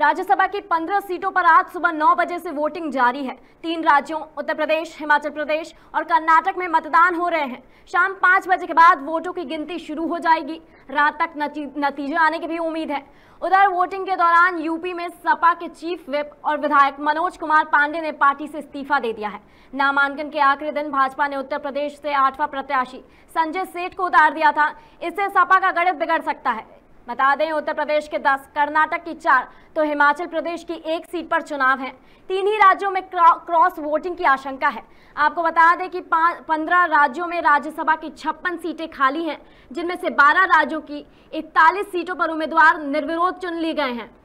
राज्यसभा की 15 सीटों पर आज सुबह 9 बजे से वोटिंग जारी है तीन राज्यों उत्तर प्रदेश हिमाचल प्रदेश और कर्नाटक में मतदान हो रहे हैं शाम पांच बजे के बाद वोटों की गिनती शुरू हो जाएगी रात तक नतीजे आने की भी उम्मीद है उधर वोटिंग के दौरान यूपी में सपा के चीफ विप और विधायक मनोज कुमार पांडे ने पार्टी से इस्तीफा दे दिया है नामांकन के आखिरी दिन भाजपा ने उत्तर प्रदेश से आठवां प्रत्याशी संजय सेठ को उतार दिया था इससे सपा का गणित बिगड़ सकता है बता दें उत्तर प्रदेश के दस कर्नाटक की चार तो हिमाचल प्रदेश की एक सीट पर चुनाव है तीन ही राज्यों में क्रॉस वोटिंग की आशंका है आपको बता दें कि पंद्रह राज्यों में राज्यसभा की छप्पन सीटें खाली हैं जिनमें से बारह राज्यों की इकतालीस सीटों पर उम्मीदवार निर्विरोध चुन लिए गए हैं